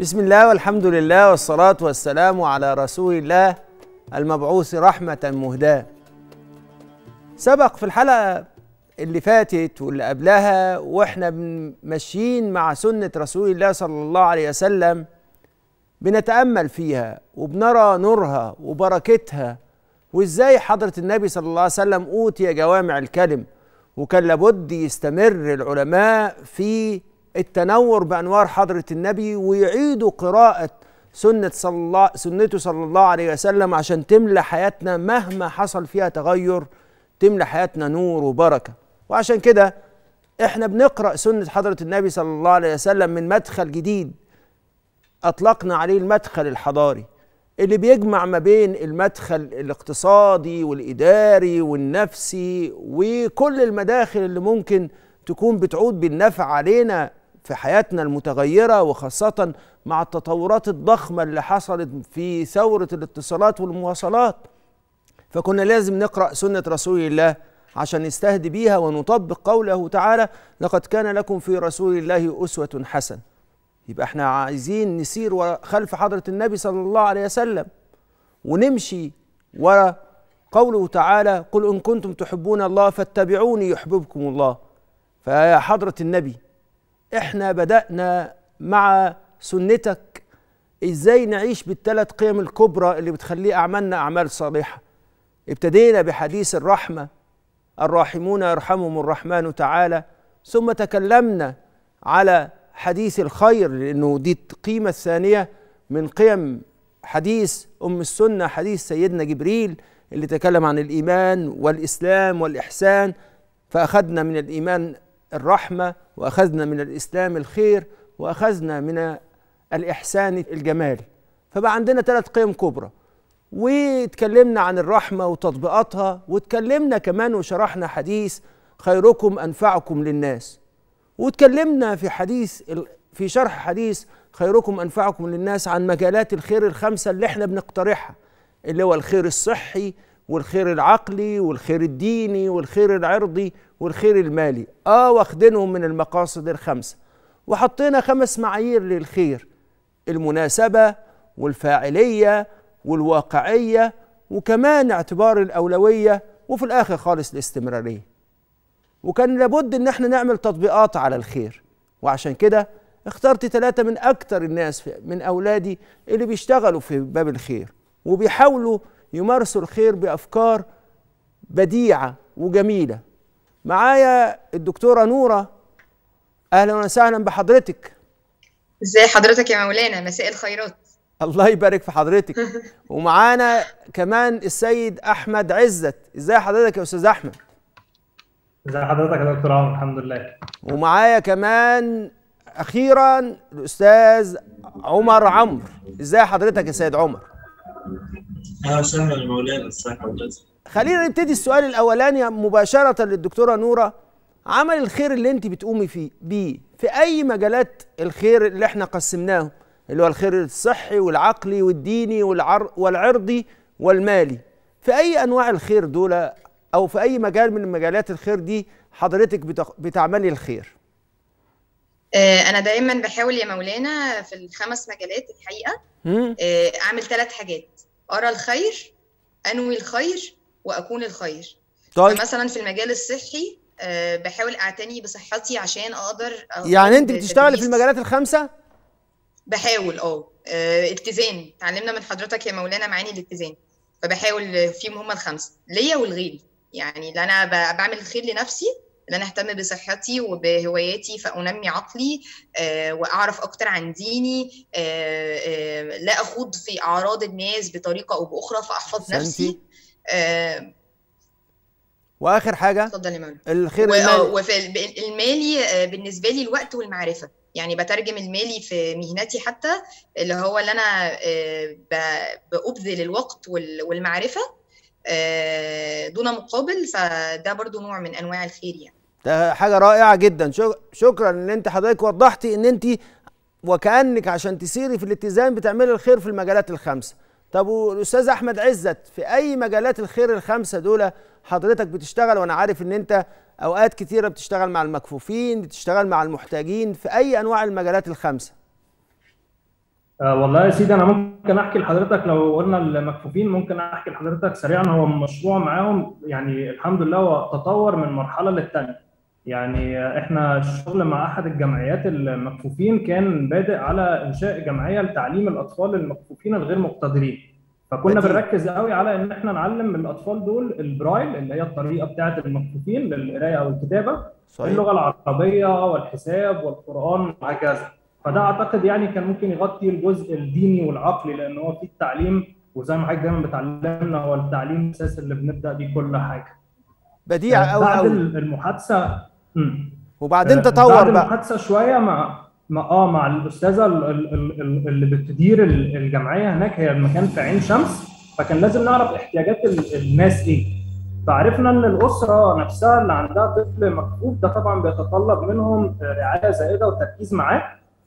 بسم الله والحمد لله والصلاة والسلام على رسول الله المبعوث رحمة مهداة سبق في الحلقة اللي فاتت واللي قبلها واحنا ماشيين مع سنة رسول الله صلى الله عليه وسلم بنتأمل فيها وبنرى نورها وبركتها وازاي حضرة النبي صلى الله عليه وسلم أوتي جوامع الكلم وكان لابد يستمر العلماء في التنور بانوار حضره النبي ويعيدوا قراءه سنه صلى الله سنته صلى الله عليه وسلم عشان تملى حياتنا مهما حصل فيها تغير تملى حياتنا نور وبركه وعشان كده احنا بنقرا سنه حضره النبي صلى الله عليه وسلم من مدخل جديد اطلقنا عليه المدخل الحضاري اللي بيجمع ما بين المدخل الاقتصادي والاداري والنفسي وكل المداخل اللي ممكن تكون بتعود بالنفع علينا في حياتنا المتغيرة وخاصة مع التطورات الضخمة اللي حصلت في ثورة الاتصالات والمواصلات فكنا لازم نقرأ سنة رسول الله عشان نستهدي بيها ونطبق قوله تعالى لقد كان لكم في رسول الله أسوة حسن يبقى احنا عايزين نسير خلف حضرة النبي صلى الله عليه وسلم ونمشي ورا قوله تعالى قل إن كنتم تحبون الله فاتبعوني يحببكم الله فيا حضرة النبي احنا بدأنا مع سنتك ازاي نعيش بالثلاث قيم الكبرى اللي بتخليه اعمالنا اعمال صالحه ابتدينا بحديث الرحمه الراحمون يرحمهم الرحمن تعالى ثم تكلمنا على حديث الخير لانه دي القيمه الثانيه من قيم حديث ام السنه حديث سيدنا جبريل اللي تكلم عن الايمان والاسلام والاحسان فاخذنا من الايمان الرحمة وأخذنا من الإسلام الخير وأخذنا من الإحسان الجمال فبقى عندنا ثلاث قيم كبرى واتكلمنا عن الرحمة وتطبيقاتها واتكلمنا كمان وشرحنا حديث خيركم أنفعكم للناس واتكلمنا في حديث في شرح حديث خيركم أنفعكم للناس عن مجالات الخير الخمسة اللي احنا بنقترحها اللي هو الخير الصحي والخير العقلي والخير الديني والخير العرضي والخير المالي اه واخدينهم من المقاصد الخمسه وحطينا خمس معايير للخير المناسبه والفاعليه والواقعيه وكمان اعتبار الاولويه وفي الاخر خالص الاستمراريه وكان لابد ان احنا نعمل تطبيقات على الخير وعشان كده اخترت ثلاثة من أكثر الناس من أولادي اللي بيشتغلوا في باب الخير وبيحاولوا يمارسوا الخير بأفكار بديعة وجميلة معايا الدكتورة نورة أهلا وسهلا بحضرتك ازاي حضرتك يا مولانا مساء الخيرات الله يبارك في حضرتك ومعانا كمان السيد احمد عزت ازاي حضرتك يا استاذ احمد ازي حضرتك يا دكتور عمر الحمد لله ومعايا كمان اخيرا الاستاذ عمر عمرو ازاي حضرتك يا سيد عمر اهلا وسهلا مولانا خلينا نبتدي السؤال الاولاني مباشره للدكتوره نوره عمل الخير اللي انت بتقومي فيه بيه في اي مجالات الخير اللي احنا قسمناه اللي هو الخير الصحي والعقلي والديني والعر والعرضي والمالي في اي انواع الخير دول او في اي مجال من مجالات الخير دي حضرتك بتعملي الخير آه، انا دايما بحاول يا مولانا في الخمس مجالات الحقيقه آه، اعمل ثلاث حاجات أرى الخير أنوي الخير وأكون الخير طيب مثلا في المجال الصحي آه، بحاول أعتني بصحتي عشان أقدر يعني أنت بتشتغلي في المجالات الخمسة؟ بحاول آه. أه اتزان اتعلمنا من حضرتك يا مولانا معاني الاتزان فبحاول آه، فيهم هما الخمسة ليا والغيري يعني اللي أنا بعمل الخير لنفسي ان انا اهتم بصحتي وبهواياتي فانمي عقلي آه، واعرف اكتر عن ديني آه، آه، لا اخوض في اعراض الناس بطريقه او باخرى فاحفظ نفسي واخر حاجه اتفضل يا مولانا الخير و... المالي المالي بالنسبه لي الوقت والمعرفه يعني بترجم المالي في مهنتي حتى اللي هو اللي انا بابذل الوقت والمعرفه آه، دون مقابل فده برضو نوع من انواع الخير يعني ده حاجه رائعه جدا شكرا ان انت حضرتك وضحتي ان انت وكانك عشان تسيري في الاتزان بتعملي الخير في المجالات الخمسه طب والاستاذ احمد عزت في اي مجالات الخير الخمسه دول حضرتك بتشتغل وانا عارف ان انت اوقات كثيره بتشتغل مع المكفوفين بتشتغل مع المحتاجين في اي انواع المجالات الخمسه آه والله يا سيدي انا ممكن احكي لحضرتك لو قلنا المكفوفين ممكن احكي لحضرتك سريعا هو مشروع معاهم يعني الحمد لله هو تطور من مرحله للثانيه يعني احنا الشغل مع احد الجمعيات المكفوفين كان بادئ على انشاء جمعيه لتعليم الاطفال المكفوفين الغير مقتدرين فكنا بنركز قوي على ان احنا نعلم الاطفال دول البرايل اللي هي الطريقه بتاعه المكفوفين للقرايه او الكتابه صحيح. اللغه العربيه والحساب والقران وهكذا فده اعتقد يعني كان ممكن يغطي الجزء الديني والعقلي لان هو في التعليم وزي ما حضرتك دايما بتعلمنا هو التعليم الاساس اللي بنبدا بيه كل حاجه بديع قوي بعد المحادثه وبعدين تطور بعد بقى المحادثه شويه مع ما اه مع الاستاذه اللي بتدير الجمعيه هناك هي المكان في عين شمس فكان لازم نعرف احتياجات الناس ايه فعرفنا ان الاسره نفسها اللي عندها طفل مكفوف ده طبعا بيتطلب منهم آه، رعايه زائده وتركيز معاه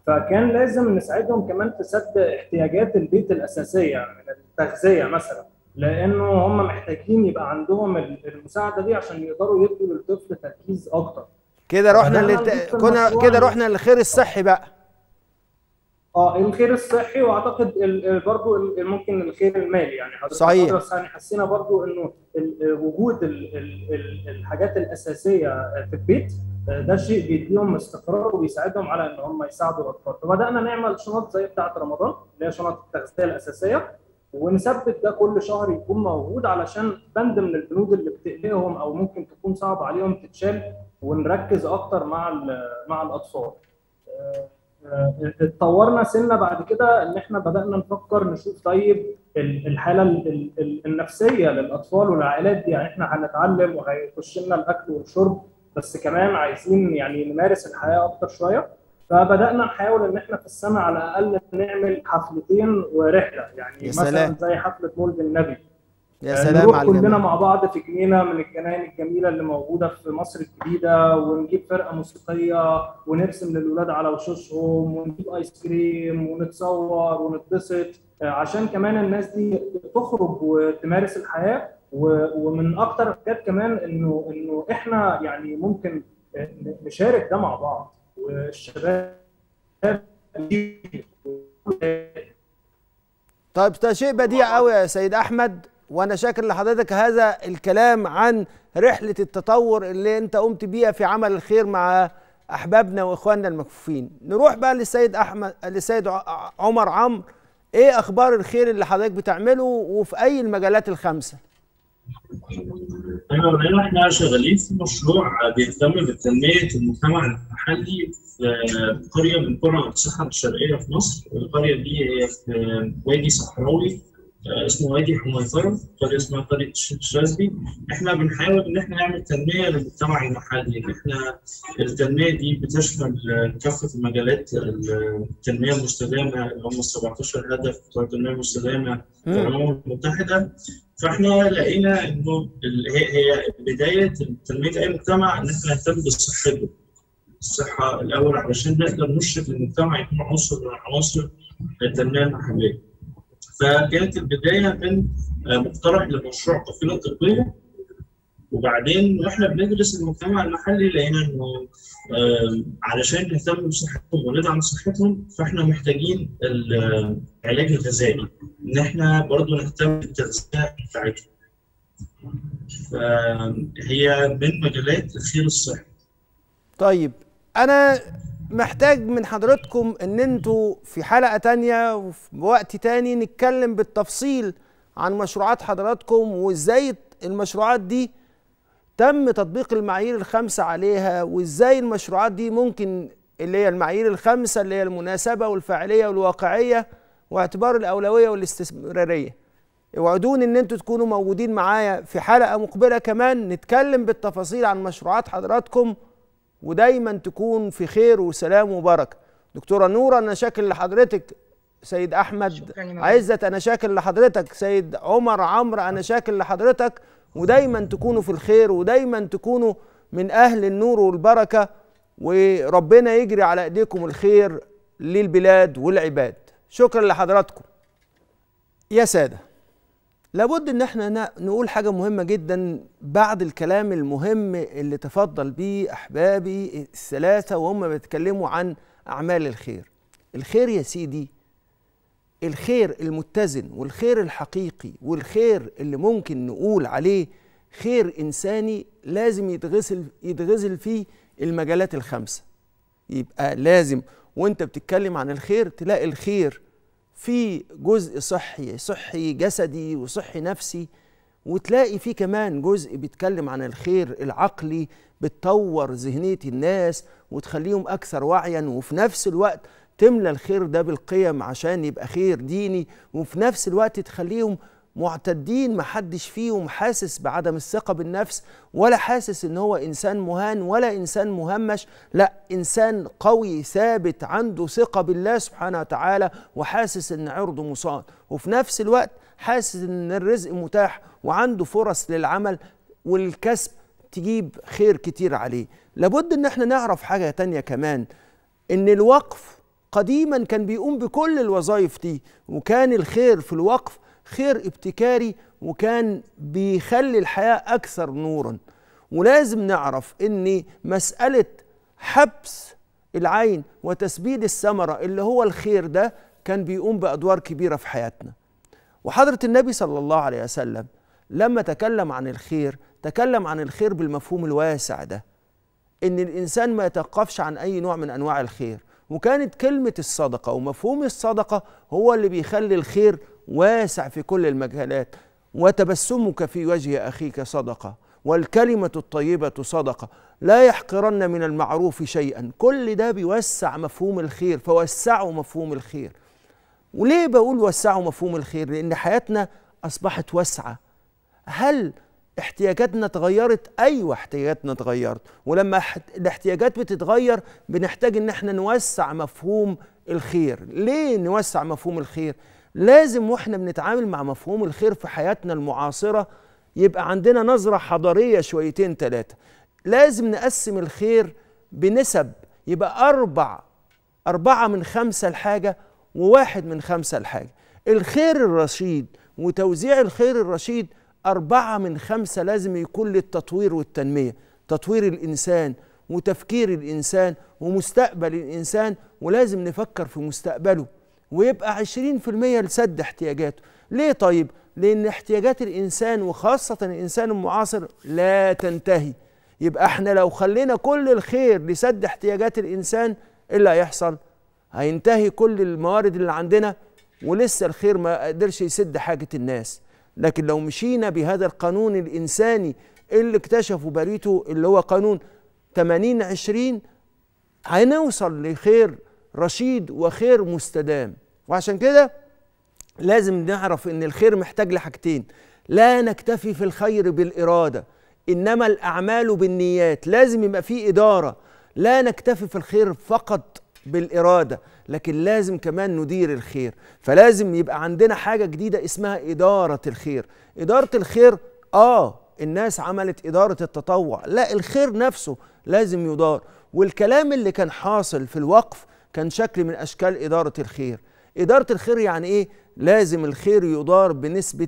فكان لازم نساعدهم كمان في سد احتياجات البيت الاساسيه من التغذيه مثلا لانه هم محتاجين يبقى عندهم المساعده دي عشان يقدروا يدوا للطفل تركيز اكتر كده رحنا كنا كده رحنا للخير الصحي بقى اه الخير الصحي واعتقد برضه ممكن الخير المالي يعني حضرتك صحيح يعني حسينا برضه انه وجود الحاجات الاساسيه في البيت آه، ده شيء بيديهم استقرار وبيساعدهم على ان هم يساعدوا الاطفال فبدانا نعمل شنط زي بتاعه رمضان اللي هي شنط التغذيه الاساسيه ونثبت ده كل شهر يكون موجود علشان بند من البنود اللي بتقلقهم او ممكن تكون صعب عليهم تتشال ونركز اكتر مع مع الاطفال آه، آه، اتطورنا سنه بعد كده ان احنا بدانا نفكر نشوف طيب الحاله النفسيه للاطفال والعائلات دي يعني احنا هنتعلم وهيخش لنا الاكل والشرب بس كمان عايزين يعني نمارس الحياه اكتر شويه فبدانا نحاول ان احنا في السنه على الاقل نعمل حفلتين ورحله يعني مثلا زي حفله مولد النبي يا آه، سلام على كلنا مع بعض في جنينه من الجناين الجميله اللي موجوده في مصر الجديده ونجيب فرقه موسيقيه ونرسم للولاد على وشوشهم ونجيب ايس كريم ونتصور ونتبسط آه، عشان كمان الناس دي تخرج وتمارس الحياه ومن اكتر الحاجات كمان انه انه احنا يعني ممكن آه، نشارك ده مع بعض والشباب طيب ده شيء بديع قوي يا سيد احمد وانا شاكر لحضرتك هذا الكلام عن رحله التطور اللي انت قمت بيها في عمل الخير مع احبابنا واخواننا المكفوفين نروح بقى للسيد احمد للسيد عمر عمرو ايه اخبار الخير اللي حضرتك بتعمله وفي اي المجالات الخمسه احنا احنا شغالين في مشروع بيهتم بتنميه المجتمع المحلي في قريه من قرى الصحراء الشرقيه في مصر، القريه دي هي في وادي صحراوي اسمه وادي حميطان طريق اسمها طريق الشيخ الشاذلي احنا بنحاول ان احنا نعمل تنميه للمجتمع المحلي ان احنا التنميه دي بتشمل كافه المجالات التنميه المستدامه اللي هم 17 هدف بتوع التنميه المستدامه في الامم المتحده فاحنا لقينا انه هي هي بدايه تنميه اي مجتمع ان احنا نهتم بصحته الصحه الاول علشان نقدر نشرف المجتمع يكون عنصر من عناصر التنميه المحليه فكانت البدايه من آه، مقترح لمشروع قافله طبيه وبعدين واحنا بندرس المجتمع المحلي لقينا انه آه، علشان نهتم بصحتهم وندعم صحتهم فاحنا محتاجين العلاج آه، الغذائي ان احنا برضه نهتم بالتغذيه بتاعتهم. فهي من مجالات الخير الصحي. طيب انا محتاج من حضرتكم ان انتوا في حلقه تانية وفي وقت تاني نتكلم بالتفصيل عن مشروعات حضراتكم وازاي المشروعات دي تم تطبيق المعايير الخمسه عليها وازاي المشروعات دي ممكن اللي هي المعايير الخمسه اللي هي المناسبه والفاعليه والواقعيه واعتبار الاولويه والاستمراريه اوعدوني ان انتوا تكونوا موجودين معايا في حلقه مقبله كمان نتكلم بالتفاصيل عن مشروعات حضراتكم ودايما تكون في خير وسلام وبركه دكتوره نوره انا شاكر لحضرتك سيد احمد عزت انا شاكر لحضرتك سيد عمر عمرو انا شاكر لحضرتك ودايما تكونوا في الخير ودايما تكونوا من اهل النور والبركه وربنا يجري على ايديكم الخير للبلاد والعباد شكرا لحضراتكم يا ساده لابد ان احنا نقول حاجه مهمه جدا بعد الكلام المهم اللي تفضل بيه احبابي الثلاثه وهم بيتكلموا عن اعمال الخير الخير يا سيدي الخير المتزن والخير الحقيقي والخير اللي ممكن نقول عليه خير انساني لازم يتغسل يتغزل فيه المجالات الخمسه يبقى لازم وانت بتتكلم عن الخير تلاقي الخير في جزء صحي صحي جسدي وصحي نفسي وتلاقي في كمان جزء بيتكلم عن الخير العقلي بتطور ذهنية الناس وتخليهم أكثر وعيا وفي نفس الوقت تملى الخير ده بالقيم عشان يبقى خير ديني وفي نفس الوقت تخليهم معتدين محدش فيهم حاسس بعدم الثقة بالنفس ولا حاسس ان هو انسان مهان ولا انسان مهمش لا انسان قوي ثابت عنده ثقة بالله سبحانه وتعالى وحاسس ان عرضه مصان وفي نفس الوقت حاسس ان الرزق متاح وعنده فرص للعمل والكسب تجيب خير كتير عليه لابد ان احنا نعرف حاجة تانية كمان ان الوقف قديما كان بيقوم بكل الوظائف دي وكان الخير في الوقف خير ابتكاري وكان بيخلي الحياة أكثر نورا ولازم نعرف أن مسألة حبس العين وتسبيد الثمرة اللي هو الخير ده كان بيقوم بأدوار كبيرة في حياتنا وحضرة النبي صلى الله عليه وسلم لما تكلم عن الخير تكلم عن الخير بالمفهوم الواسع ده ان الانسان ما يتوقفش عن اي نوع من انواع الخير وكانت كلمه الصدقه ومفهوم الصدقه هو اللي بيخلي الخير واسع في كل المجالات وتبسمك في وجه أخيك صدقة والكلمة الطيبة صدقة لا يحقرن من المعروف شيئا كل ده بيوسع مفهوم الخير فوسعوا مفهوم الخير وليه بقول وسعوا مفهوم الخير لأن حياتنا أصبحت واسعة هل احتياجاتنا اتغيرت ايوه احتياجاتنا اتغيرت ولما الاحتياجات بتتغير بنحتاج ان احنا نوسع مفهوم الخير ليه نوسع مفهوم الخير لازم واحنا بنتعامل مع مفهوم الخير في حياتنا المعاصره يبقى عندنا نظره حضاريه شويتين ثلاثه لازم نقسم الخير بنسب يبقى أربع أربعة من خمسة الحاجة وواحد من خمسة الحاجة الخير الرشيد وتوزيع الخير الرشيد أربعة من خمسة لازم يكون للتطوير والتنمية تطوير الإنسان وتفكير الإنسان ومستقبل الإنسان ولازم نفكر في مستقبله ويبقى 20% لسد احتياجاته ليه طيب لان احتياجات الانسان وخاصه الانسان المعاصر لا تنتهي يبقى احنا لو خلينا كل الخير لسد احتياجات الانسان ايه اللي هيحصل هينتهي كل الموارد اللي عندنا ولسه الخير ما قدرش يسد حاجه الناس لكن لو مشينا بهذا القانون الانساني اللي اكتشفه باريتو اللي هو قانون 80 20 هنوصل لخير رشيد وخير مستدام وعشان كده لازم نعرف ان الخير محتاج لحاجتين لا نكتفي في الخير بالاراده انما الاعمال بالنيات لازم يبقى في اداره لا نكتفي في الخير فقط بالاراده لكن لازم كمان ندير الخير فلازم يبقى عندنا حاجه جديده اسمها اداره الخير اداره الخير اه الناس عملت اداره التطوع لا الخير نفسه لازم يدار والكلام اللي كان حاصل في الوقف كان شكل من اشكال اداره الخير إدارة الخير يعني إيه؟ لازم الخير يدار بنسبة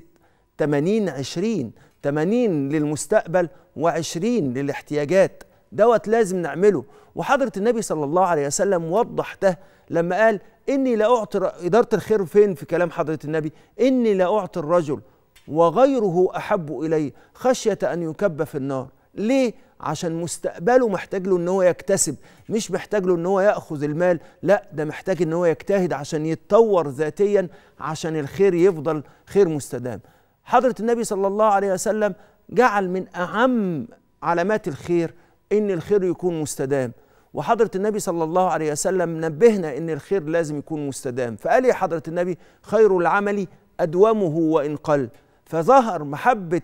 80 20 80 للمستقبل و20 للاحتياجات دوت لازم نعمله وحضرة النبي صلى الله عليه وسلم وضح ده لما قال إني لا أعطي إدارة الخير فين في كلام حضرة النبي إني لا أعطي الرجل وغيره أحب إلي خشية أن يكب في النار ليه؟ عشان مستقبله محتاج له ان هو يكتسب مش محتاج له ان هو ياخذ المال لا ده محتاج ان هو يجتهد عشان يتطور ذاتيا عشان الخير يفضل خير مستدام حضره النبي صلى الله عليه وسلم جعل من اهم علامات الخير ان الخير يكون مستدام وحضرة النبي صلى الله عليه وسلم نبهنا ان الخير لازم يكون مستدام فقال يا حضرة النبي خير العمل ادومه وان قل فظهر محبة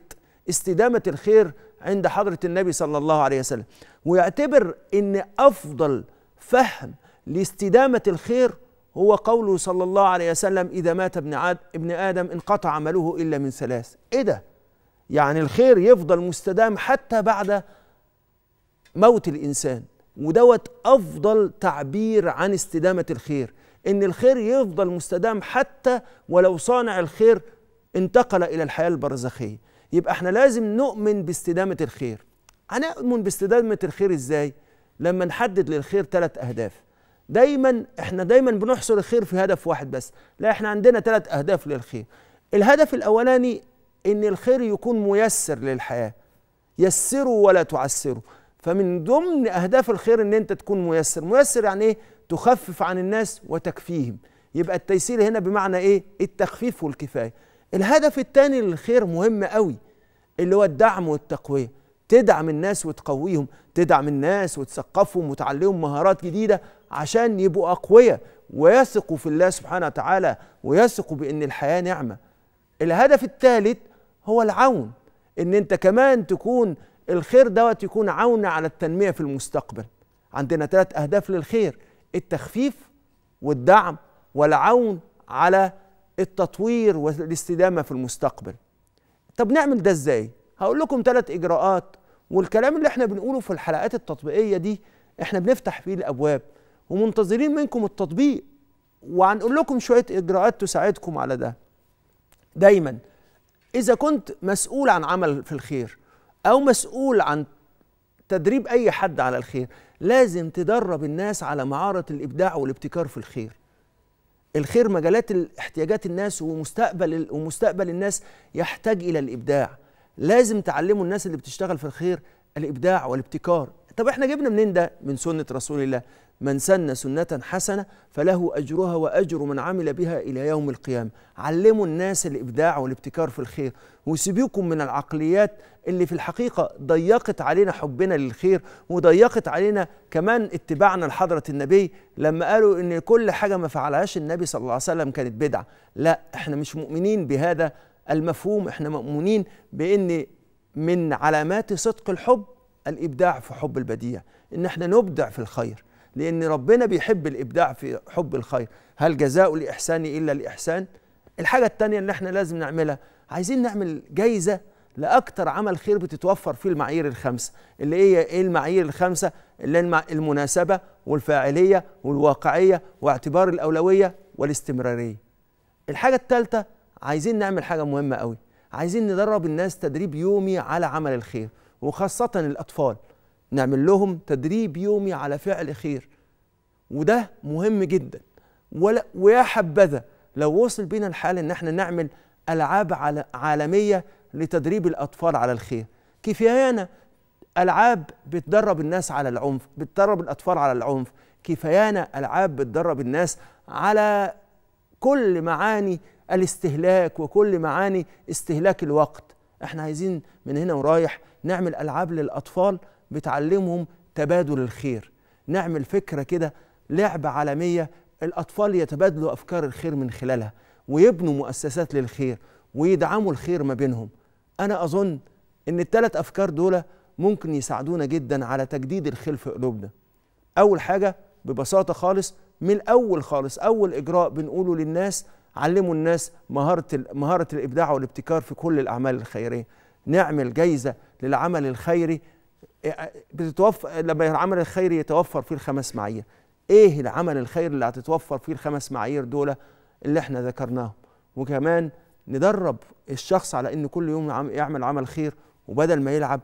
استدامة الخير عند حضرة النبي صلى الله عليه وسلم ويعتبر أن أفضل فهم لاستدامة الخير هو قوله صلى الله عليه وسلم إذا مات ابن, عاد ابن آدم انقطع عمله إلا من ثلاث إيه ده؟ يعني الخير يفضل مستدام حتى بعد موت الإنسان ودوت أفضل تعبير عن استدامة الخير إن الخير يفضل مستدام حتى ولو صانع الخير انتقل إلى الحياة البرزخية يبقى احنا لازم نؤمن باستدامه الخير هنؤمن باستدامه الخير ازاي لما نحدد للخير ثلاث اهداف دايما احنا دايما بنحصر الخير في هدف واحد بس لا احنا عندنا ثلاث اهداف للخير الهدف الاولاني ان الخير يكون ميسر للحياه يسروا ولا تعسروا فمن ضمن اهداف الخير ان انت تكون ميسر ميسر يعني ايه تخفف عن الناس وتكفيهم يبقى التيسير هنا بمعنى ايه التخفيف والكفايه الهدف الثاني للخير مهم قوي اللي هو الدعم والتقوية تدعم الناس وتقويهم تدعم الناس وتثقفهم وتعلمهم مهارات جديدة عشان يبقوا أقوياء ويثقوا في الله سبحانه وتعالى ويثقوا بأن الحياة نعمة الهدف الثالث هو العون ان انت كمان تكون الخير دوت يكون عون على التنمية في المستقبل عندنا ثلاث أهداف للخير التخفيف والدعم والعون على التطوير والاستدامه في المستقبل طب نعمل ده ازاي هقول لكم ثلاث اجراءات والكلام اللي احنا بنقوله في الحلقات التطبيقيه دي احنا بنفتح فيه الابواب ومنتظرين منكم التطبيق وهنقول لكم شويه اجراءات تساعدكم على ده دايما اذا كنت مسؤول عن عمل في الخير او مسؤول عن تدريب اي حد على الخير لازم تدرب الناس على معاره الابداع والابتكار في الخير الخير مجالات احتياجات الناس ومستقبل ومستقبل الناس يحتاج الى الابداع لازم تعلموا الناس اللي بتشتغل في الخير الابداع والابتكار طب احنا جبنا منين ده من سنه رسول الله من سن سنة حسنة فله أجرها وأجر من عمل بها إلى يوم القيامة علموا الناس الإبداع والابتكار في الخير وسيبكم من العقليات اللي في الحقيقة ضيقت علينا حبنا للخير وضيقت علينا كمان اتباعنا لحضرة النبي لما قالوا إن كل حاجة ما فعلهاش النبي صلى الله عليه وسلم كانت بدعة لا احنا مش مؤمنين بهذا المفهوم احنا مؤمنين بأن من علامات صدق الحب الإبداع في حب البديع إن احنا نبدع في الخير لأن ربنا بيحب الإبداع في حب الخير هل جزاء الإحسان إلا الإحسان؟ الحاجة التانية اللي احنا لازم نعملها عايزين نعمل جايزة لأكتر عمل خير بتتوفر فيه المعايير الخمسة اللي هي إيه المعايير الخمسة اللي المناسبة والفاعلية والواقعية واعتبار الأولوية والاستمرارية الحاجة التالتة عايزين نعمل حاجة مهمة قوي عايزين ندرب الناس تدريب يومي على عمل الخير وخاصة الأطفال نعمل لهم تدريب يومي على فعل خير وده مهم جدا ولا ويا حبذا لو وصل بينا الحال ان احنا نعمل العاب عالميه لتدريب الاطفال على الخير كفايانا العاب بتدرب الناس على العنف بتدرب الاطفال على العنف كفايانا العاب بتدرب الناس على كل معاني الاستهلاك وكل معاني استهلاك الوقت احنا عايزين من هنا ورايح نعمل العاب للاطفال بتعلمهم تبادل الخير نعمل فكرة كده لعبة عالمية الأطفال يتبادلوا أفكار الخير من خلالها ويبنوا مؤسسات للخير ويدعموا الخير ما بينهم أنا أظن إن الثلاث أفكار دول ممكن يساعدونا جدا على تجديد الخير في قلوبنا أول حاجة ببساطة خالص من الأول خالص أول إجراء بنقوله للناس علموا الناس مهارة مهارة الإبداع والابتكار في كل الأعمال الخيرية نعمل جايزة للعمل الخيري بتتوفر لما العمل الخيري يتوفر فيه الخمس معايير ايه العمل الخير اللي هتتوفر فيه الخمس معايير دول اللي احنا ذكرناهم وكمان ندرب الشخص على ان كل يوم يعمل عمل خير وبدل ما يلعب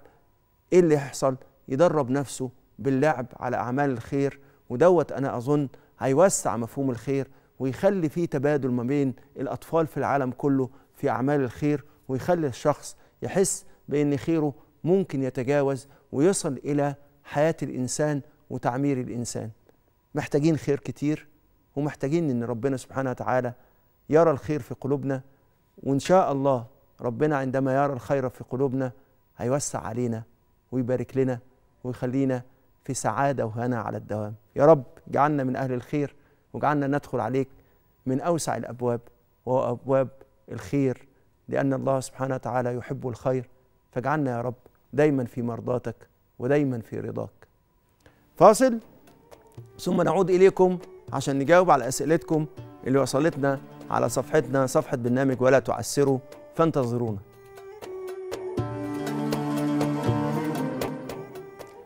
ايه اللي يحصل يدرب نفسه باللعب على اعمال الخير ودوت انا اظن هيوسع مفهوم الخير ويخلي فيه تبادل ما بين الاطفال في العالم كله في اعمال الخير ويخلي الشخص يحس بان خيره ممكن يتجاوز ويصل إلى حياة الإنسان وتعمير الإنسان محتاجين خير كتير ومحتاجين أن ربنا سبحانه وتعالى يرى الخير في قلوبنا وإن شاء الله ربنا عندما يرى الخير في قلوبنا هيوسع علينا ويبارك لنا ويخلينا في سعادة وهنا على الدوام يا رب اجعلنا من أهل الخير واجعلنا ندخل عليك من أوسع الأبواب وهو أبواب الخير لأن الله سبحانه وتعالى يحب الخير فاجعلنا يا رب دايما في مرضاتك ودايما في رضاك فاصل ثم نعود إليكم عشان نجاوب على أسئلتكم اللي وصلتنا على صفحتنا صفحة برنامج ولا تعسروا فانتظرونا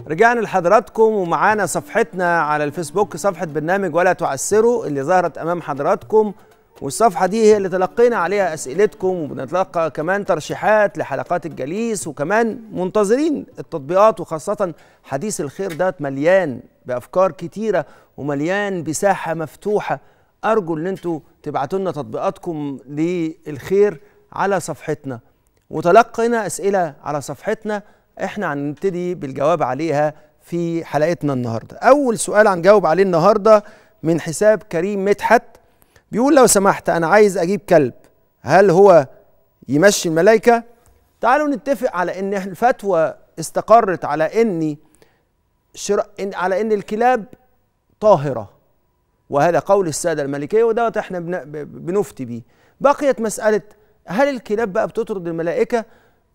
رجعنا لحضراتكم ومعانا صفحتنا على الفيسبوك صفحة برنامج ولا تعسروا اللي ظهرت أمام حضراتكم والصفحة دي هي اللي تلقينا عليها أسئلتكم وبنتلقى كمان ترشيحات لحلقات الجليس وكمان منتظرين التطبيقات وخاصة حديث الخير ده مليان بأفكار كتيرة ومليان بساحة مفتوحة أرجو إن أنتوا تبعتوا لنا تطبيقاتكم للخير على صفحتنا وتلقينا أسئلة على صفحتنا إحنا هنبتدي بالجواب عليها في حلقتنا النهاردة أول سؤال هنجاوب عليه النهاردة من حساب كريم مدحت بيقول لو سمحت انا عايز اجيب كلب هل هو يمشي الملائكه تعالوا نتفق على ان الفتوى استقرت على ان شراء على ان الكلاب طاهره وهذا قول الساده المالكيه ودوت احنا بنفتي بيه بقيت مساله هل الكلاب بقى بتطرد الملائكه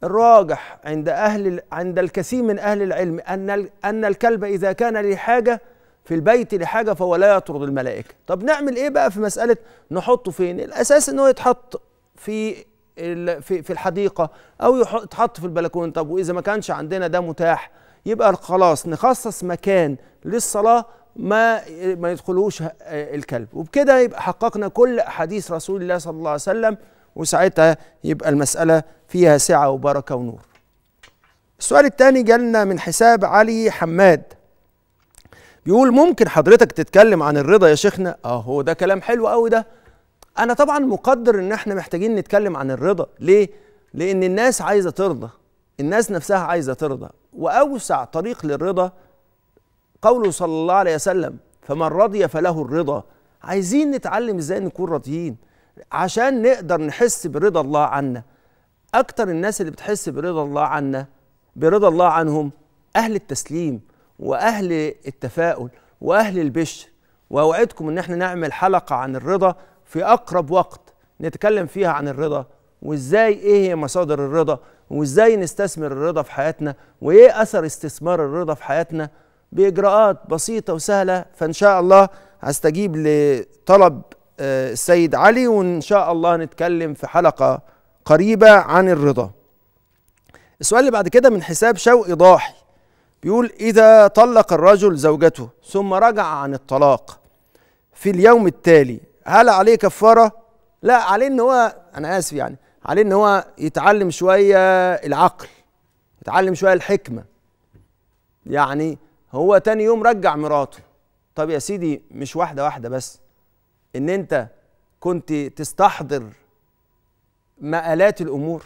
الراجح عند اهل عند الكثير من اهل العلم ان ان الكلب اذا كان لحاجه في البيت لحاجه فهو لا يطرد الملائكه طب نعمل ايه بقى في مساله نحطه فين الاساس انه يتحط في في في الحديقه او يتحط في البلكونه طب واذا ما كانش عندنا ده متاح يبقى خلاص نخصص مكان للصلاه ما ما يدخلوش الكلب وبكده يبقى حققنا كل احاديث رسول الله صلى الله عليه وسلم وساعتها يبقى المساله فيها سعه وبركه ونور السؤال الثاني جالنا من حساب علي حماد بيقول ممكن حضرتك تتكلم عن الرضا يا شيخنا اهو ده كلام حلو قوي ده انا طبعا مقدر ان احنا محتاجين نتكلم عن الرضا ليه لان الناس عايزه ترضى الناس نفسها عايزه ترضى واوسع طريق للرضا قوله صلى الله عليه وسلم فمن رضي فله الرضا عايزين نتعلم ازاي نكون راضيين عشان نقدر نحس برضا الله عنا اكتر الناس اللي بتحس برضا الله عنا برضا الله عنهم اهل التسليم واهل التفاؤل واهل البشر واوعدكم ان احنا نعمل حلقه عن الرضا في اقرب وقت نتكلم فيها عن الرضا وازاي ايه هي مصادر الرضا وازاي نستثمر الرضا في حياتنا وايه اثر استثمار الرضا في حياتنا باجراءات بسيطه وسهله فان شاء الله هستجيب لطلب آه، السيد علي وان شاء الله نتكلم في حلقه قريبه عن الرضا السؤال اللي بعد كده من حساب شوقي ضاحي بيقول إذا طلق الرجل زوجته ثم رجع عن الطلاق في اليوم التالي هل عليه كفارة؟ لا عليه إن هو أنا آسف يعني عليه إن هو يتعلم شوية العقل يتعلم شوية الحكمة يعني هو تاني يوم رجع مراته طب يا سيدي مش واحدة واحدة بس إن أنت كنت تستحضر مآلات الأمور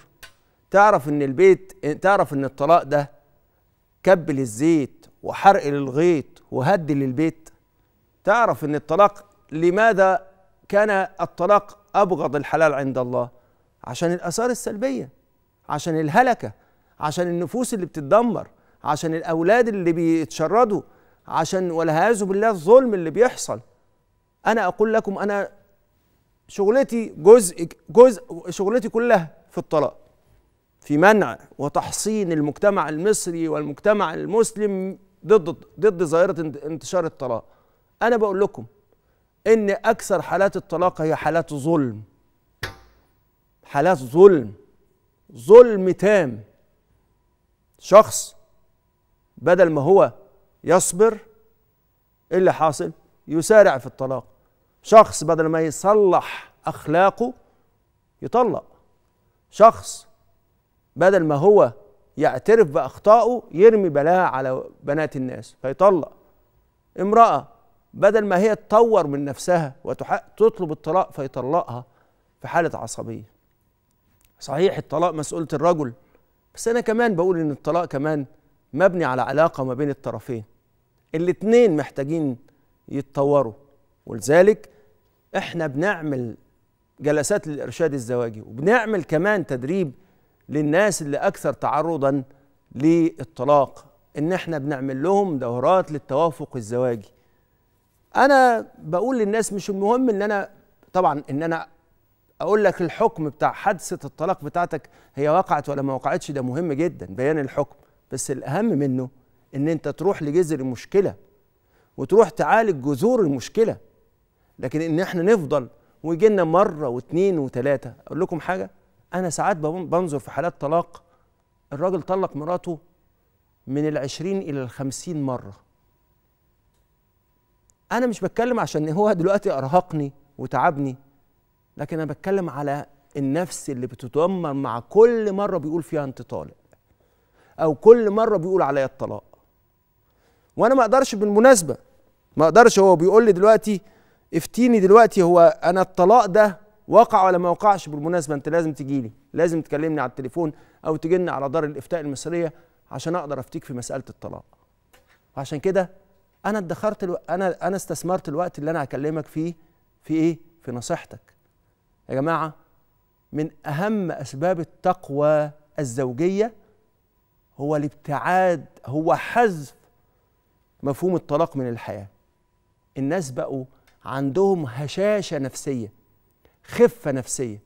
تعرف إن البيت تعرف إن الطلاق ده كب للزيت وحرق للغيط وهد للبيت تعرف ان الطلاق لماذا كان الطلاق ابغض الحلال عند الله عشان الاثار السلبيه عشان الهلكه عشان النفوس اللي بتتدمر عشان الاولاد اللي بيتشردوا عشان والعياذ بالله الظلم اللي بيحصل انا اقول لكم انا شغلتي جزء جزء شغلتي كلها في الطلاق في منع وتحصين المجتمع المصري والمجتمع المسلم ضد ضد ظاهره انتشار الطلاق انا بقول لكم ان اكثر حالات الطلاق هي حالات ظلم حالات ظلم ظلم تام شخص بدل ما هو يصبر ايه اللي حاصل يسارع في الطلاق شخص بدل ما يصلح اخلاقه يطلق شخص بدل ما هو يعترف باخطائه يرمي بلاها على بنات الناس فيطلق امراه بدل ما هي تطور من نفسها وتطلب الطلاق فيطلقها في حاله عصبيه صحيح الطلاق مسؤوله الرجل بس انا كمان بقول ان الطلاق كمان مبني على علاقه ما بين الطرفين الاتنين محتاجين يتطوروا ولذلك احنا بنعمل جلسات للارشاد الزواجي وبنعمل كمان تدريب للناس اللي اكثر تعرضا للطلاق ان احنا بنعمل لهم دورات للتوافق الزواجي انا بقول للناس مش المهم ان انا طبعا ان انا اقول لك الحكم بتاع حادثه الطلاق بتاعتك هي وقعت ولا ما وقعتش ده مهم جدا بيان الحكم بس الاهم منه ان انت تروح لجذر المشكله وتروح تعالج جذور المشكله لكن ان احنا نفضل ويجي لنا مره واثنين وثلاثه اقول لكم حاجه انا ساعات بنظر في حالات طلاق الراجل طلق مراته من العشرين الى الخمسين مره انا مش بتكلم عشان هو دلوقتي ارهقني وتعبني لكن انا بتكلم على النفس اللي بتتدمر مع كل مره بيقول فيها انت طالق او كل مره بيقول عليا الطلاق وانا ما اقدرش بالمناسبه ما اقدرش هو بيقول لي دلوقتي افتيني دلوقتي هو انا الطلاق ده وقع ولا ما وقعش بالمناسبه انت لازم تجي لي لازم تكلمني على التليفون او لنا على دار الافتاء المصريه عشان اقدر افتيك في مساله الطلاق عشان كده انا ادخرت الو... انا انا استثمرت الوقت اللي انا هكلمك فيه في ايه في نصيحتك يا جماعه من اهم اسباب التقوى الزوجيه هو الابتعاد هو حذف مفهوم الطلاق من الحياه الناس بقوا عندهم هشاشه نفسيه خفه نفسيه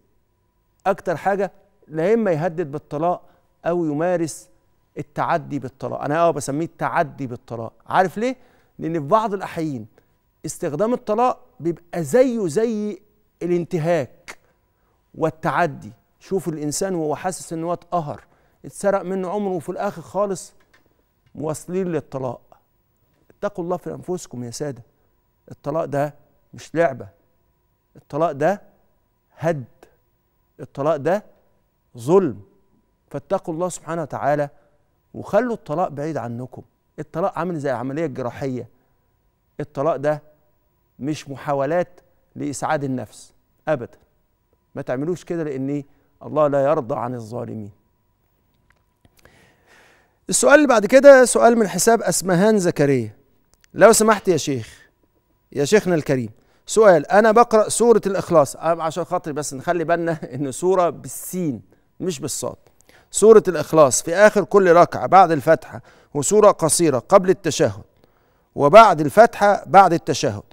اكتر حاجه لا اما يهدد بالطلاق او يمارس التعدي بالطلاق انا اه بسميه التعدي بالطلاق عارف ليه لان في بعض الاحيان استخدام الطلاق بيبقى زيه زي الانتهاك والتعدي شوف الانسان وهو حاسس ان هو اتقهر اتسرق منه عمره وفي الاخر خالص مواصلين للطلاق اتقوا الله في انفسكم يا ساده الطلاق ده مش لعبه الطلاق ده هد الطلاق ده ظلم فاتقوا الله سبحانه وتعالى وخلوا الطلاق بعيد عنكم الطلاق عامل زي العملية الجراحية الطلاق ده مش محاولات لإسعاد النفس أبدا ما تعملوش كده لأن الله لا يرضى عن الظالمين السؤال اللي بعد كده سؤال من حساب أسمهان زكريا لو سمحت يا شيخ يا شيخنا الكريم سؤال انا بقرا سوره الاخلاص عشان خاطري بس نخلي بالنا ان سوره بالسين مش بالصاد سوره الاخلاص في اخر كل ركعه بعد الفاتحه وسوره قصيره قبل التشهد وبعد الفاتحه بعد التشهد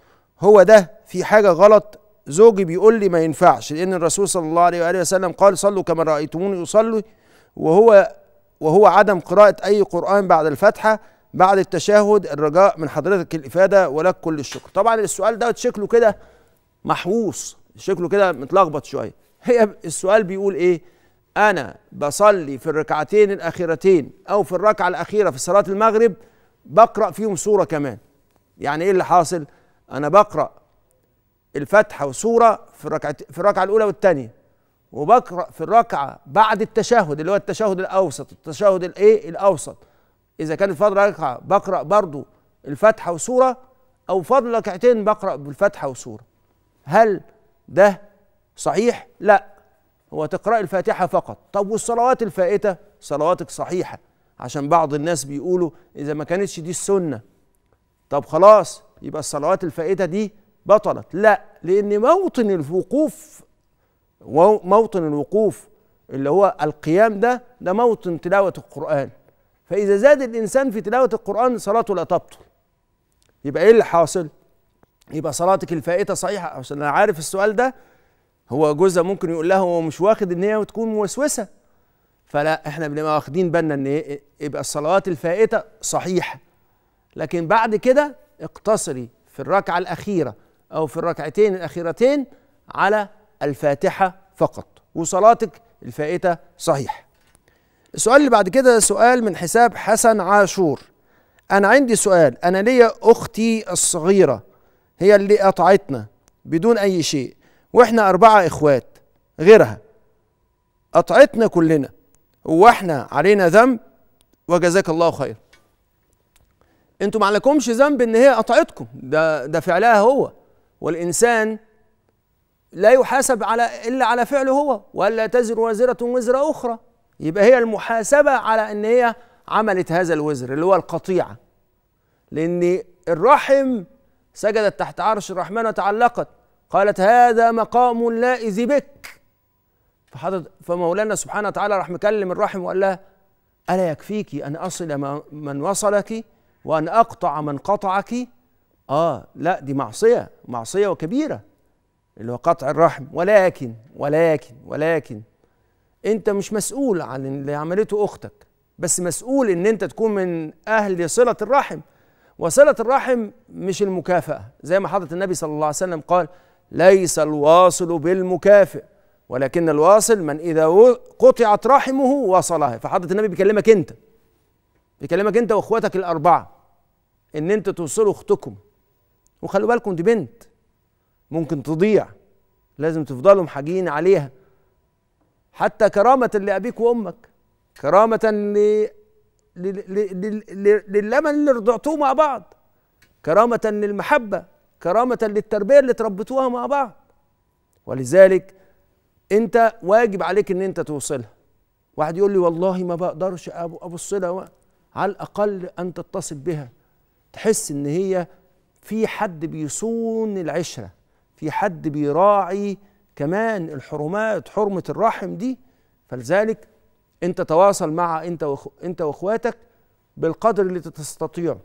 هو ده في حاجه غلط زوجي بيقول لي ما ينفعش لان الرسول صلى الله عليه واله وسلم قال صلوا كما رايتموني اصلي وهو وهو عدم قراءه اي قران بعد الفاتحه بعد التشهد الرجاء من حضرتك الافاده ولك كل الشكر طبعا السؤال ده شكله كده محووس شكله كده متلخبط شويه هي السؤال بيقول ايه انا بصلي في الركعتين الاخيرتين او في الركعه الاخيره في صلاه المغرب بقرا فيهم سوره كمان يعني ايه اللي حاصل انا بقرا الفاتحه وسوره في الركعه في الركعه الاولى والثانيه وبقرا في الركعه بعد التشهد اللي هو التشهد الاوسط التشهد الايه الاوسط اذا كانت فاضل ركعه بقرا برضو الفاتحه وسوره او فاضل ركعتين بقرا بالفاتحه وسوره هل ده صحيح لا هو تقرا الفاتحه فقط طب والصلوات الفائته صلواتك صحيحه عشان بعض الناس بيقولوا اذا ما كانتش دي السنه طب خلاص يبقى الصلوات الفائته دي بطلت لا لان موطن الوقوف موطن الوقوف اللي هو القيام ده ده موطن تلاوه القران فإذا زاد الإنسان في تلاوة القرآن صلاته لا تبطل يبقى إيه اللي حاصل؟ يبقى صلاتك الفائتة صحيحة عشان أنا عارف السؤال ده هو جوزها ممكن يقول لها هو مش واخد إن هي تكون موسوسة فلا إحنا بنبقى واخدين بالنا إن إيه يبقى الصلوات الفائتة صحيحة لكن بعد كده اقتصري في الركعة الأخيرة أو في الركعتين الأخيرتين على الفاتحة فقط وصلاتك الفائتة صحيحة السؤال اللي بعد كده سؤال من حساب حسن عاشور أنا عندي سؤال أنا ليا أختي الصغيرة هي اللي قطعتنا بدون أي شيء وإحنا أربعة إخوات غيرها قطعتنا كلنا وإحنا علينا ذنب وجزاك الله خير انتوا ما عليكمش ذنب ان هي قطعتكم ده ده فعلها هو والانسان لا يحاسب على الا على فعله هو والا تزر وازره وزر اخرى يبقى هي المحاسبة على أن هي عملت هذا الوزر اللي هو القطيعة لأن الرحم سجدت تحت عرش الرحمن وتعلقت قالت هذا مقام لا إذ بك فحضرت فمولانا سبحانه وتعالى راح مكلم الرحم وقال لها ألا يكفيك أن أصل من وصلك وأن أقطع من قطعك آه لا دي معصية معصية وكبيرة اللي هو قطع الرحم ولكن ولكن ولكن انت مش مسؤول عن اللي عملته اختك بس مسؤول ان انت تكون من اهل صله الرحم وصله الرحم مش المكافاه زي ما حضره النبي صلى الله عليه وسلم قال ليس الواصل بالمكافئ ولكن الواصل من اذا قطعت رحمه وصلها فحضره النبي بيكلمك انت بيكلمك انت واخواتك الاربعه ان انت توصلوا اختكم وخلوا بالكم دي بنت ممكن تضيع لازم تفضلوا محاجين عليها حتى كرامة لأبيك وأمك كرامة ل... للمن اللي رضعتوه مع بعض كرامة للمحبة كرامة للتربية اللي تربطوها مع بعض ولذلك انت واجب عليك ان انت توصلها واحد يقول لي والله ما بقدرش ابص لها على الاقل ان تتصل بها تحس ان هي في حد بيصون العشره في حد بيراعي كمان الحرمات حرمة الرحم دي فلذلك أنت تواصل مع أنت وخ... أنت وإخواتك بالقدر اللي تستطيعه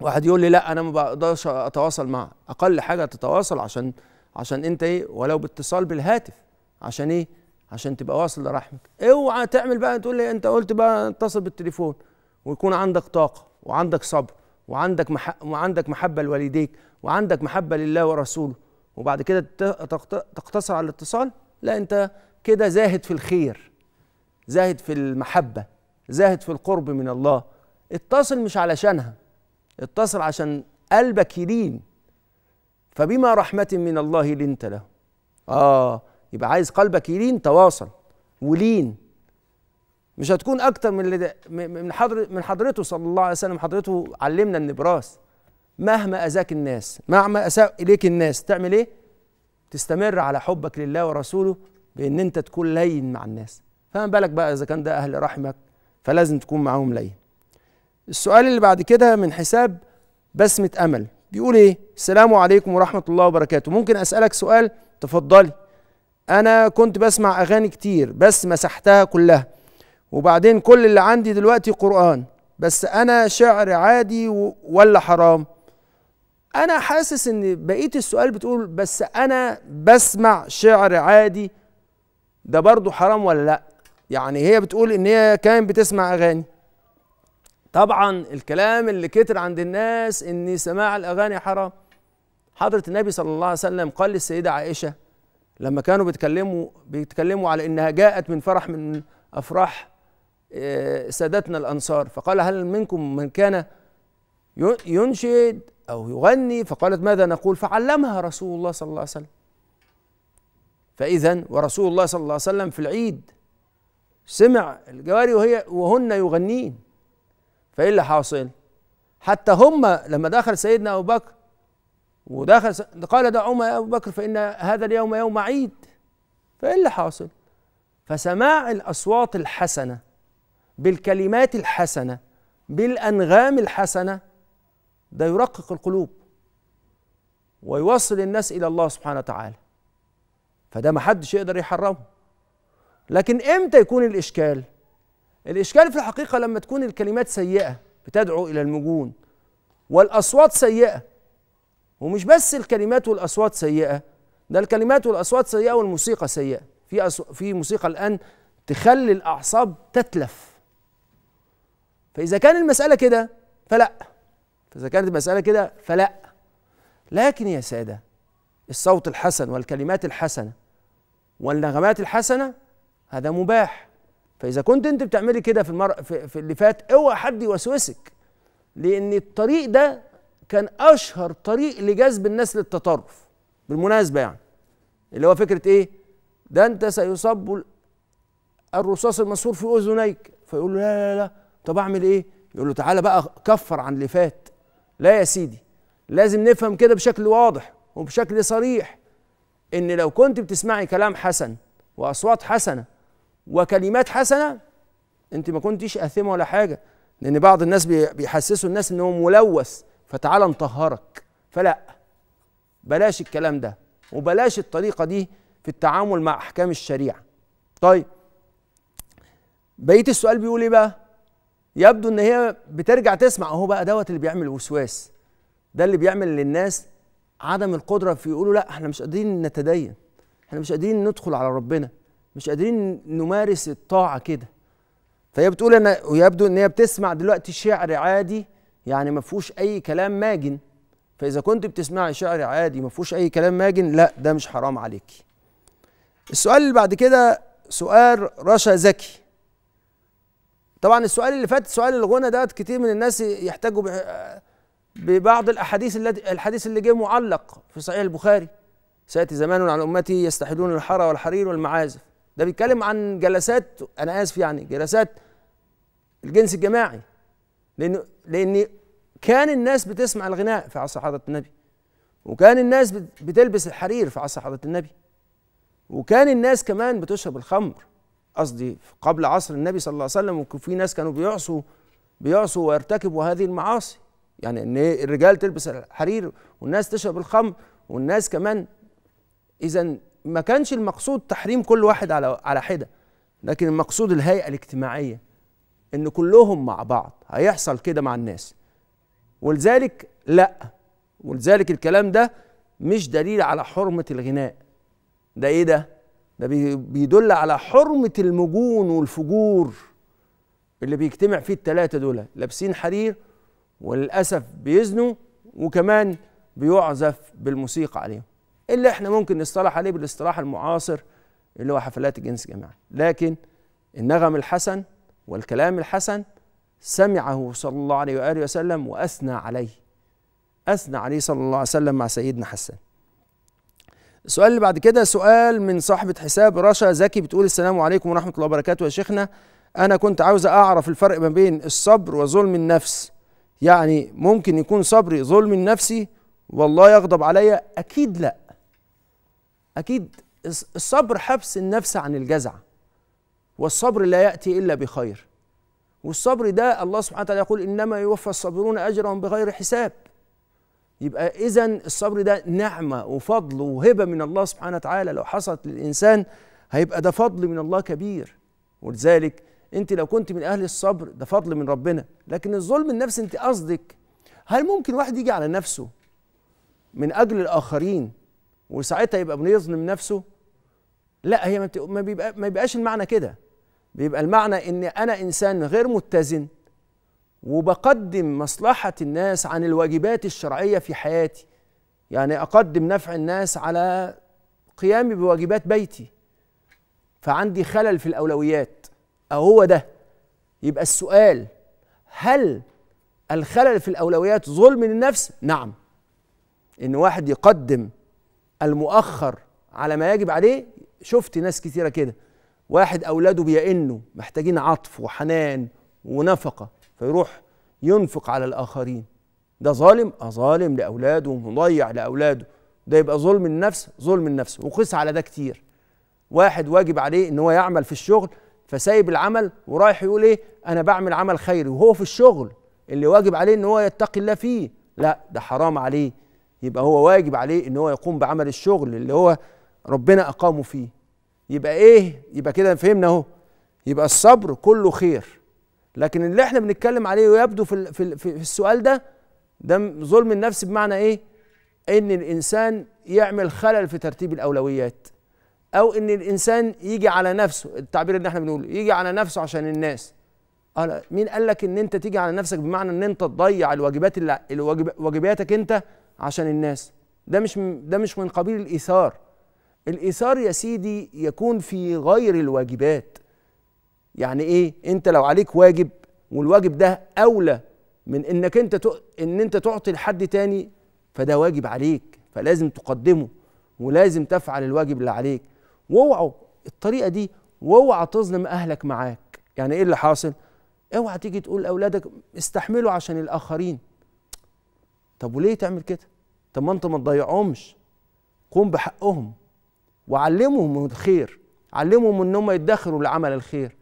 واحد يقول لي لا أنا ما بقدرش أتواصل مع أقل حاجة تتواصل عشان عشان أنت إيه ولو باتصال بالهاتف عشان إيه عشان تبقى واصل لرحمك اوعى تعمل بقى تقول لي انت قلت بقى اتصل بالتليفون ويكون عندك طاقه وعندك صبر وعندك مح... وعندك محبه لوالديك وعندك محبه لله ورسوله وبعد كده تقتصر على الاتصال لا انت كده زاهد في الخير زاهد في المحبه زاهد في القرب من الله اتصل مش علشانها اتصل عشان قلبك يلين فبما رحمه من الله لنت له اه يبقى عايز قلبك يلين تواصل ولين مش هتكون اكتر من من حضر من حضرته صلى الله عليه وسلم حضرته علمنا النبراس مهما أذاك الناس مهما أساء إليك الناس تعمل إيه؟ تستمر على حبك لله ورسوله بإن أنت تكون لين مع الناس فما بالك بقى إذا كان ده أهل رحمك فلازم تكون معاهم لين السؤال اللي بعد كده من حساب بسمة أمل بيقول إيه؟ السلام عليكم ورحمة الله وبركاته ممكن أسألك سؤال تفضلي أنا كنت بسمع أغاني كتير بس مسحتها كلها وبعدين كل اللي عندي دلوقتي قرآن بس أنا شعر عادي ولا حرام؟ انا حاسس ان بقيه السؤال بتقول بس انا بسمع شعر عادي ده برضه حرام ولا لا يعني هي بتقول ان هي كانت بتسمع اغاني طبعا الكلام اللي كتر عند الناس ان سماع الاغاني حرام حضرة النبي صلى الله عليه وسلم قال للسيدة عائشة لما كانوا بيتكلموا بيتكلموا على انها جاءت من فرح من افراح آه، سادتنا الانصار فقال هل منكم من كان ينشد أو يغني فقالت ماذا نقول فعلمها رسول الله صلى الله عليه وسلم فإذا ورسول الله صلى الله عليه وسلم في العيد سمع الجواري وهي وهن يغنين فإيه اللي حاصل حتى هم لما دخل سيدنا أبو بكر ودخل قال دعوما يا أبو بكر فإن هذا اليوم يوم عيد فإيه اللي حاصل فسماع الأصوات الحسنة بالكلمات الحسنة بالأنغام الحسنة ده يرقق القلوب ويوصل الناس الى الله سبحانه وتعالى فده ما حدش يقدر يحرمه لكن امتى يكون الاشكال الاشكال في الحقيقه لما تكون الكلمات سيئه بتدعو الى المجون والاصوات سيئه ومش بس الكلمات والاصوات سيئه ده الكلمات والاصوات سيئه والموسيقى سيئه في أسو... في موسيقى الان تخلي الاعصاب تتلف فاذا كان المساله كده فلا فإذا كانت المسألة كده فلا لكن يا سادة الصوت الحسن والكلمات الحسنة والنغمات الحسنة هذا مباح فإذا كنت أنت بتعملي كده في, المر... في, في اللي فات اوعى حد يوسوسك لأن الطريق ده كان أشهر طريق لجذب الناس للتطرف بالمناسبة يعني اللي هو فكرة إيه؟ ده أنت سيصب الرصاص المسور في أذنيك فيقول له لا لا لا طب أعمل إيه؟ يقول له تعالى بقى كفر عن اللي فات لا يا سيدي لازم نفهم كده بشكل واضح وبشكل صريح ان لو كنت بتسمعي كلام حسن واصوات حسنه وكلمات حسنه انت ما كنتيش اثمه ولا حاجه لان بعض الناس بيحسسوا الناس ان هو ملوث فتعالى نطهرك فلا بلاش الكلام ده وبلاش الطريقه دي في التعامل مع احكام الشريعه طيب بقيه السؤال بيقول ايه بقى يبدو ان هي بترجع تسمع اهو بقى دوت اللي بيعمل وسواس ده اللي بيعمل للناس عدم القدره في يقولوا لا احنا مش قادرين نتدين احنا مش قادرين ندخل على ربنا مش قادرين نمارس الطاعه كده فهي بتقول انا ويبدو ان هي بتسمع دلوقتي شعر عادي يعني ما فيهوش اي كلام ماجن فاذا كنت بتسمعي شعر عادي ما فيهوش اي كلام ماجن لا ده مش حرام عليكي السؤال اللي بعد كده سؤال رشا زكي طبعا السؤال اللي فات سؤال الغنى دوت كتير من الناس يحتاجوا ببعض الاحاديث التي الحديث اللي جه معلق في صحيح البخاري سياتي زمان على امتي يستحلون الحرى والحرير والمعازف ده بيتكلم عن جلسات انا اسف يعني جلسات الجنس الجماعي لان لان كان الناس بتسمع الغناء في عصر حضره النبي وكان الناس بتلبس الحرير في عصر حضره النبي وكان الناس كمان بتشرب الخمر قصدي قبل عصر النبي صلى الله عليه وسلم وكان في ناس كانوا بيعصوا بيعصوا ويرتكبوا هذه المعاصي يعني ان الرجال تلبس الحرير والناس تشرب الخمر والناس كمان اذا ما كانش المقصود تحريم كل واحد على على حده لكن المقصود الهيئه الاجتماعيه ان كلهم مع بعض هيحصل كده مع الناس ولذلك لا ولذلك الكلام ده مش دليل على حرمه الغناء ده ايه ده ده بيدل على حرمة المجون والفجور اللي بيجتمع فيه التلاتة دول لابسين حرير وللأسف بيزنوا وكمان بيعزف بالموسيقى عليهم اللي احنا ممكن نصطلح عليه بالاصطلاح المعاصر اللي هو حفلات الجنس جماعي لكن النغم الحسن والكلام الحسن سمعه صلى الله عليه وآله وسلم وأثنى عليه أثنى عليه صلى الله عليه وسلم مع سيدنا حسان السؤال اللي بعد كده سؤال من صاحبة حساب رشا زكي بتقول السلام عليكم ورحمة الله وبركاته يا شيخنا أنا كنت عاوز أعرف الفرق ما بين الصبر وظلم النفس يعني ممكن يكون صبري ظلم نفسي والله يغضب عليا أكيد لا أكيد الصبر حبس النفس عن الجزع والصبر لا يأتي إلا بخير والصبر ده الله سبحانه وتعالى يقول إنما يوفى الصابرون أجرهم بغير حساب يبقى إذا الصبر ده نعمة وفضل وهبة من الله سبحانه وتعالى لو حصلت للإنسان هيبقى ده فضل من الله كبير ولذلك أنت لو كنت من أهل الصبر ده فضل من ربنا لكن الظلم النفسي أنت قصدك هل ممكن واحد يجي على نفسه من أجل الآخرين وساعتها يبقى بيظلم نفسه لا هي ما بيبقى ما بيبقاش المعنى كده بيبقى المعنى ان انا انسان غير متزن وبقدم مصلحة الناس عن الواجبات الشرعية في حياتي يعني أقدم نفع الناس على قيامي بواجبات بيتي فعندي خلل في الأولويات أو هو ده يبقى السؤال هل الخلل في الأولويات ظلم للنفس؟ نعم إن واحد يقدم المؤخر على ما يجب عليه شفت ناس كثيرة كده واحد أولاده بيئنه محتاجين عطف وحنان ونفقة فيروح ينفق على الآخرين ده ظالم أظالم آه، ظالم لأولاده ومضيع لأولاده ده يبقى ظلم النفس ظلم النفس وقيس على ده كتير واحد واجب عليه ان هو يعمل في الشغل فسايب العمل ورايح يقول ايه انا بعمل عمل خيري وهو في الشغل اللي واجب عليه ان هو يتقي الله فيه لا ده حرام عليه يبقى هو واجب عليه ان هو يقوم بعمل الشغل اللي هو ربنا اقامه فيه يبقى ايه يبقى كده فهمنا اهو يبقى الصبر كله خير لكن اللي احنا بنتكلم عليه ويبدو في في في السؤال ده ده ظلم النفس بمعنى ايه؟ ان الانسان يعمل خلل في ترتيب الاولويات او ان الانسان يجي على نفسه التعبير اللي احنا بنقوله يجي على نفسه عشان الناس قال مين قال لك ان انت تيجي على نفسك بمعنى ان انت تضيع الواجبات اللي واجباتك انت عشان الناس ده مش ده مش من قبيل الايثار الايثار يا سيدي يكون في غير الواجبات يعني ايه انت لو عليك واجب والواجب ده اولى من انك انت ت... ان انت تعطي لحد تاني فده واجب عليك فلازم تقدمه ولازم تفعل الواجب اللي عليك واوعى الطريقه دي واوعى تظلم اهلك معاك يعني ايه اللي حاصل اوعى تيجي تقول لاولادك استحملوا عشان الاخرين طب وليه تعمل كده طب ما انت ما تضيعهمش قوم بحقهم وعلمهم الخير علمهم ان هم يدخروا لعمل الخير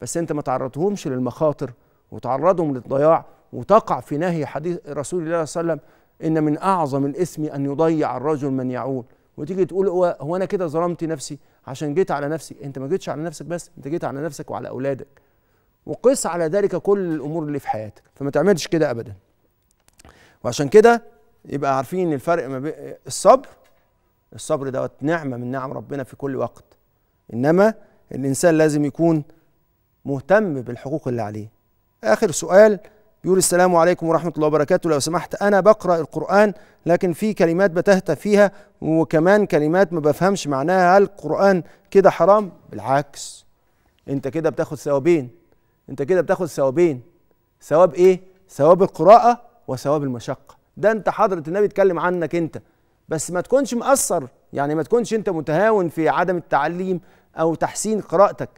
بس انت ما تعرضهمش للمخاطر وتعرضهم للضياع وتقع في نهي حديث رسول الله صلى الله عليه وسلم ان من اعظم الاثم ان يضيع الرجل من يعول وتيجي تقول هو, انا كده ظلمت نفسي عشان جيت على نفسي انت ما جيتش على نفسك بس انت جيت على نفسك وعلى اولادك وقس على ذلك كل الامور اللي في حياتك فما تعملش كده ابدا وعشان كده يبقى عارفين الفرق ما بين الصبر الصبر دوت نعمه من نعم ربنا في كل وقت انما الانسان لازم يكون مهتم بالحقوق اللي عليه آخر سؤال بيقول السلام عليكم ورحمة الله وبركاته لو سمحت أنا بقرأ القرآن لكن في كلمات بتهت فيها وكمان كلمات ما بفهمش معناها هل القرآن كده حرام؟ بالعكس أنت كده بتاخد ثوابين أنت كده بتاخد ثوابين ثواب إيه؟ ثواب القراءة وثواب المشقة ده أنت حضرة النبي اتكلم عنك أنت بس ما تكونش مقصر يعني ما تكونش أنت متهاون في عدم التعليم أو تحسين قراءتك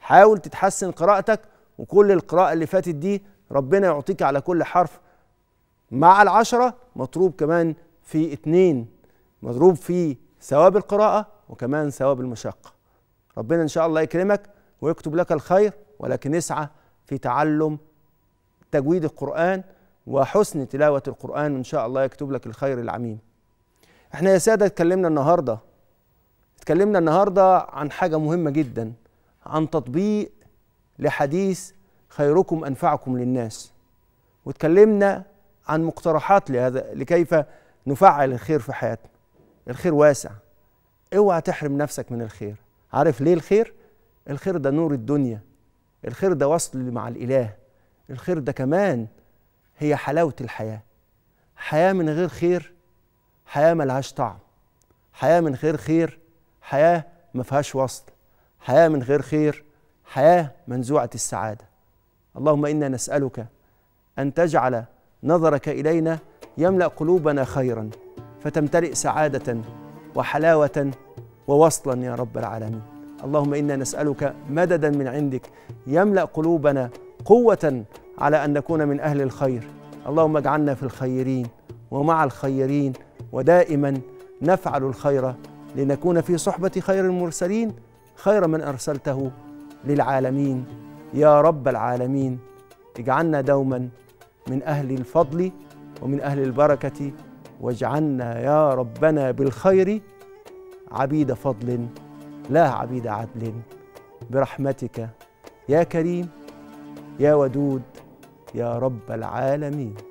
حاول تتحسن قراءتك وكل القراءة اللي فاتت دي ربنا يعطيك على كل حرف مع العشرة مطلوب كمان في اتنين مضروب في ثواب القراءة وكمان ثواب المشقة ربنا إن شاء الله يكرمك ويكتب لك الخير ولكن اسعى في تعلم تجويد القرآن وحسن تلاوة القرآن إن شاء الله يكتب لك الخير العميم احنا يا سادة اتكلمنا النهاردة اتكلمنا النهاردة عن حاجة مهمة جدا عن تطبيق لحديث خيركم انفعكم للناس واتكلمنا عن مقترحات لهذا لكيف نفعل الخير في حياتنا الخير واسع اوعى تحرم نفسك من الخير عارف ليه الخير الخير ده نور الدنيا الخير ده وصل مع الاله الخير ده كمان هي حلاوه الحياه حياه من غير خير حياه ملهاش طعم حياه من غير خير حياه ما فيهاش وصل حياه من غير خير حياه منزوعه السعاده اللهم انا نسالك ان تجعل نظرك الينا يملا قلوبنا خيرا فتمتلئ سعاده وحلاوه ووصلا يا رب العالمين اللهم انا نسالك مددا من عندك يملا قلوبنا قوه على ان نكون من اهل الخير اللهم اجعلنا في الخيرين ومع الخيرين ودائما نفعل الخير لنكون في صحبه خير المرسلين خير من أرسلته للعالمين يا رب العالمين اجعلنا دوما من أهل الفضل ومن أهل البركة واجعلنا يا ربنا بالخير عبيد فضل لا عبيد عدل برحمتك يا كريم يا ودود يا رب العالمين